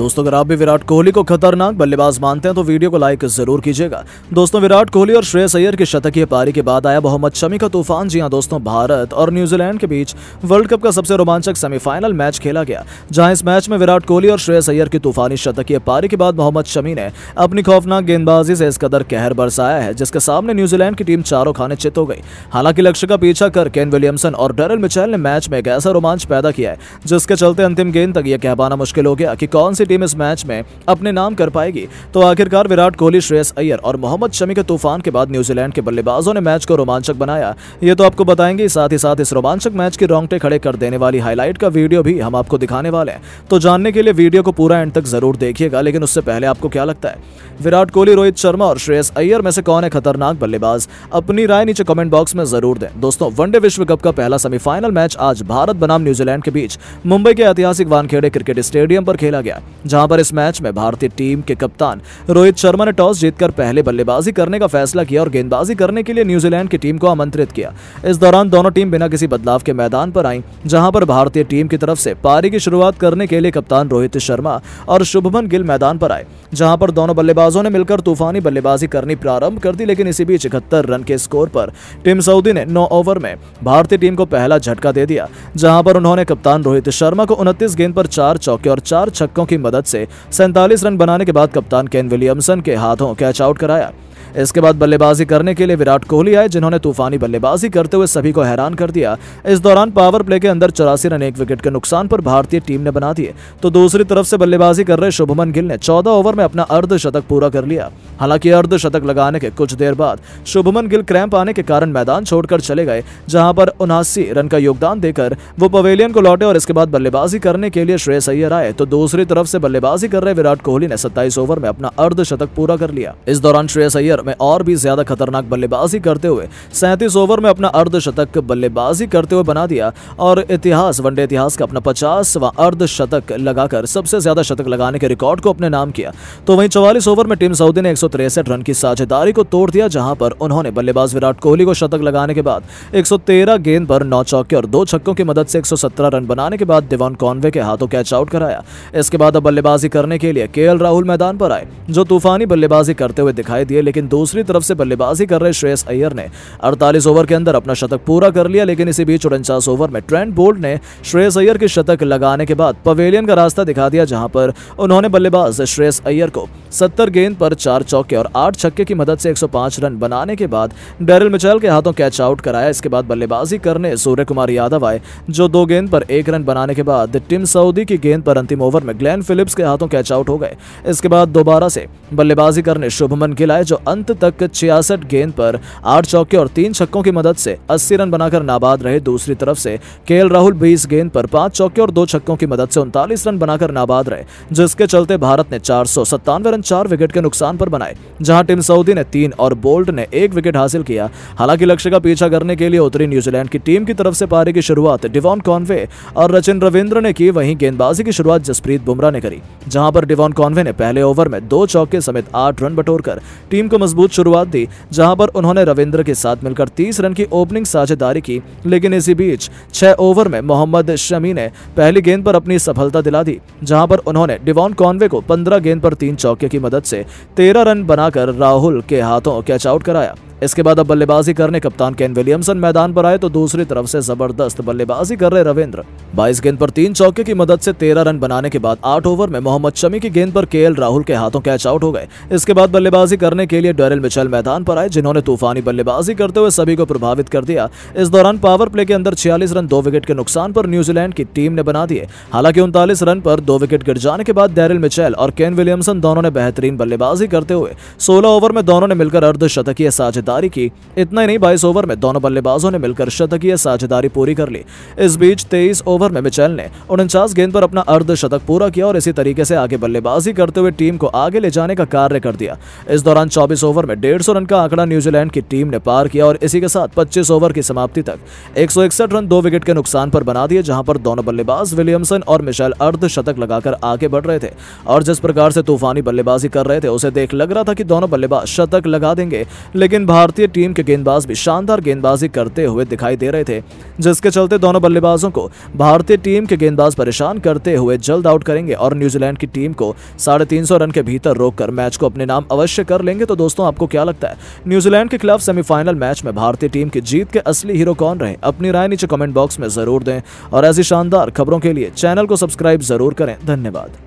दोस्तों अगर आप भी विराट कोहली को खतरनाक बल्लेबाज मानते हैं तो वीडियो को लाइक जरूर कीजिएगा दोस्तों विराट कोहली और श्रेयस अय्यर की शतकीय पारी के बाद आया मोहम्मद शमी का तूफान जी हाँ दोस्तों भारत और न्यूजीलैंड के बीच वर्ल्ड कप का सबसे रोमांचक सेमीफाइनल मैच खेला गया जहां इस मैच में विराट कोहली और श्रेयस अय्यर की तूफानी शतकीय पारी के बाद मोहम्मद शमी ने अपनी खौफनाक गेंदबाजी से इस कदर कहर बरसाया है जिसके सामने न्यूजीलैंड की टीम चारों खाने चित हो गई हालांकि लक्ष्य का पीछा कर केन विलियमसन और डरल मिचैल ने मैच में एक ऐसा रोमांच पैदा किया है जिसके चलते अंतिम गेंद तक यह कह पाना मुश्किल हो गया कि कौन सी टीम इस मैच में अपने नाम कर पाएगी तो आखिरकार विराट कोहली श्रेयस अय्यर और मोहम्मद शमी के तूफान के बाद न्यूजीलैंड के बल्लेबाजों ने मैच को रोमांचक बनाया ये तो आपको बताएंगे साथ ही साथ इस रोमांचक मैच की रोंगटे खड़े कर देने वाली हाईलाइट का वीडियो भी हम आपको दिखाने वाले हैं तो जानने के लिए वीडियो को पूरा एंड तक जरूर देखिएगा लेकिन उससे पहले आपको क्या लगता है विराट कोहली रोहित शर्मा और श्रेयस अय्यर में से कौन है खतरनाक बल्लेबाज अपनी राय नीचे कमेंट बॉक्स में जरूर दें दोस्तों वनडे विश्व कप का पहला सेमीफाइनल मैच आज भारत बनाम न्यूजीलैंड के बीच मुंबई के ऐतिहासिक वानखेड़े क्रिकेट स्टेडियम पर खेला गया जहां पर इस मैच में भारतीय टीम के कप्तान रोहित शर्मा ने टॉस जीतकर पहले बल्लेबाजी करने का फैसला किया और गेंदबाजी करने के लिए न्यूजीलैंड की टीम को आमंत्रित किया इस दौरान दोनों टीम बिना किसी बदलाव के मैदान पर आई जहां पर भारतीय टीम की तरफ से पारी की शुरुआत करने के लिए कप्तान रोहित शर्मा और शुभमन गिल मैदान पर आए जहां पर दोनों बल्लेबाजों ने मिलकर तूफानी बल्लेबाजी करनी प्रारंभ कर दी लेकिन इसी बीच इकहत्तर रन के स्कोर पर टीम सऊदी ने नौ ओवर में भारतीय टीम को पहला झटका दे दिया जहां पर उन्होंने कप्तान रोहित शर्मा को उनतीस गेंद पर चार चौके और चार छक्कों की मदद से सैंतालीस रन बनाने के बाद कप्तान केन विलियमसन के हाथों कैच आउट कराया इसके बाद बल्लेबाजी करने के लिए विराट कोहली आए जिन्होंने तूफानी बल्लेबाजी करते हुए सभी को हैरान कर दिया इस दौरान पावर प्ले के अंदर चौरासी रन एक विकेट के नुकसान पर भारतीय टीम ने बना दिए तो दूसरी तरफ से बल्लेबाजी कर रहे शुभमन गिल ने चौदह ओवर में अपना अर्धशतक पूरा कर लिया हालांकि अर्धशतक लगाने के कुछ देर बाद शुभमन गिल क्रैम्प आने के कारण मैदान छोड़कर चले गए जहां पर उनासी रन का योगदान देकर वो पवेलियन को लौटे और इसके बाद बल्लेबाजी करने के लिए श्रेयस अय्यर आए तो दूसरी तरफ से बल्लेबाजी कर रहे विराट कोहली ने सत्ताईस ओवर में अपना अर्धशतक पूरा कर लिया इस दौरान श्रेयस अय्यर ओवर में और भी ज्यादा खतरनाक बल्लेबाजी करते हुए सैंतीस ओवर में अपना अर्धशतक बल्लेबाजी करते हुए बना दिया और इतिहास वनडे इतिहास का अपना पचासवां अर्धशतक लगाकर सबसे ज्यादा शतक लगाने के रिकॉर्ड को अपने नाम किया तो वहीं चौवालीस ओवर में टीम सऊदी ने एक रन की साझेदारी को तोड़ दिया जहां पर उन्होंने बल्लेबाज विराट कोहली को शतक लगाने के बाद एक गेंद पर नौ चौके और दो छक्कों की मदद से एक रन बनाने के बाद दिवान कॉन्वे के हाथों कैच आउट कराया इसके बाद अब बल्लेबाजी करने के लिए के राहुल मैदान पर आए जो तूफानी बल्लेबाजी करते हुए दिखाई दिए लेकिन दूसरी तरफ से बल्लेबाजी कर रहे श्रेयस अय्यर ने अड़तालीस ओवर के अंदर अपना शतक पूरा कर लिया लेकिन इसी बीच उनचास ओवर में ट्रेंड बोल्ट ने श्रेयस अय्यर के शतक लगाने के बाद पवेलियन का रास्ता दिखा दिया जहां पर उन्होंने बल्लेबाज श्रेयस अय्यर को सत्तर गेंद पर चार चौके और आठ छक्के की मदद से एक रन बनाने के बाद डेरिल मिचैल के हाथों कैच आउट कराया इसके बाद बल्लेबाजी करने सूर्य कुमार यादव आए जो दो गेंद पर एक रन बनाने के बाद टीम सऊदी की गेंद पर अंतिम ओवर में ग्लैन फिलिप्स के हाथों कैच आउट हो गए इसके बाद दोबारा से बल्लेबाजी करने शुभमन गिल आए जो अंत अंत तक छियासठ गेंद पर आठ चौके और तीन छक्कों की मदद से 80 रन बनाकर नाबाद रहे दूसरी तरफ से के राहुल बीस गेंद पर पांच चौके और दो छक्कों की मदद से उनतालीस रन बनाकर नाबाद रहे जिसके चलते भारत ने चार रन चार विकेट के नुकसान पर बनाए जहां टीम सऊदी ने तीन और बोल्ट ने एक विकेट हासिल किया हालांकि लक्ष्य का पीछा करने के लिए उत्तरी न्यूजीलैंड की टीम की तरफ से पारी की शुरुआत डिवॉन कॉन्वे और रचिन रविंद्र ने की वहीं गेंदबाजी की शुरुआत जसप्रीत बुमराह ने करी जहां पर डिवॉन कॉन्वे ने पहले ओवर में दो चौके समेत आठ रन बटोरकर टीम को मजबूत शुरुआत दी जहां पर उन्होंने रविंद्र के साथ मिलकर 30 रन की ओपनिंग साझेदारी की लेकिन इसी बीच छह ओवर में मोहम्मद शमी ने पहली गेंद पर अपनी सफलता दिला दी जहां पर उन्होंने डिवॉन कॉन्वे को पंद्रह गेंद पर तीन चौके की मदद से तेरह रन बनाकर राहुल के हाथों कैच आउट कराया इसके बाद अब बल्लेबाजी करने कप्तान केन विलियमसन मैदान पर आए तो दूसरी तरफ से जबरदस्त बल्लेबाजी कर रहे रविंद्र 22 गेंद पर तीन चौके की मदद से 13 रन बनाने के बाद 8 ओवर में मोहम्मद शमी की गेंद पर केएल राहुल के हाथों कैच आउट हो गए इसके बाद बल्लेबाजी करने के लिए डेरिल मिचल मैदान पर आए जिन्होंने तूफानी बल्लेबाजी करते हुए सभी को प्रभावित कर दिया इस दौरान पावर प्ले के अंदर छियालीस रन दो विकेट के नुकसान पर न्यूजीलैंड की टीम ने बना दिए हालांकि उनतालीस रन पर दो विकेट गिर जाने के बाद डेरिल मिचेल और केन विलियमसन दोनों ने बेहतरीन बल्लेबाजी करते हुए सोलह ओवर में दोनों ने मिलकर अर्धशतकीय साझेदारी की इतना ही नहीं बाईस ओवर में दोनों बल्लेबाजों ने मिलकर शतकीय साझेदारी पूरी कर ली इस बीच तेईस ओवर में मिचेल ने उनचास गेंद पर अपना अर्धशतक पूरा किया और इसी तरीके से आगे बल्लेबाजी करते हुए टीम को आगे ले जाने का कार्य कर दिया इस दौरान चौबीस ओवर में डेढ़ रन का आंकड़ा न्यूजीलैंड की टीम ने पार किया और इसी के साथ पच्चीस ओवर की समाप्ति तक एक रन दो विकेट के नुकसान पर बना दिए जहां पर दोनों बल्लेबाज विलियमसन और मिशेल अर्ध शतक लगाकर आगे बढ़ रहे थे और जिस प्रकार से तूफानी बल्लेबाजी कर रहे थे उसे देख लग रहा था कि दोनों बल्लेबाज शतक लगा देंगे लेकिन भारतीय टीम के गेंदबाज भी शानदार गेंदबाजी करते हुए दिखाई दे रहे थे जिसके चलते दोनों बल्लेबाजों को भारतीय टीम के गेंदबाज परेशान करते हुए जल्द आउट करेंगे और न्यूजीलैंड की टीम को साढ़े रन के भीतर रोककर मैच को अपने नाम अवश्य कर लेंगे तो दोस्तों दोस्तों आपको क्या लगता है न्यूजीलैंड के खिलाफ सेमीफाइनल मैच में भारतीय टीम की जीत के असली हीरो कौन रहे अपनी राय नीचे कमेंट बॉक्स में जरूर दें और ऐसी शानदार खबरों के लिए चैनल को सब्सक्राइब जरूर करें धन्यवाद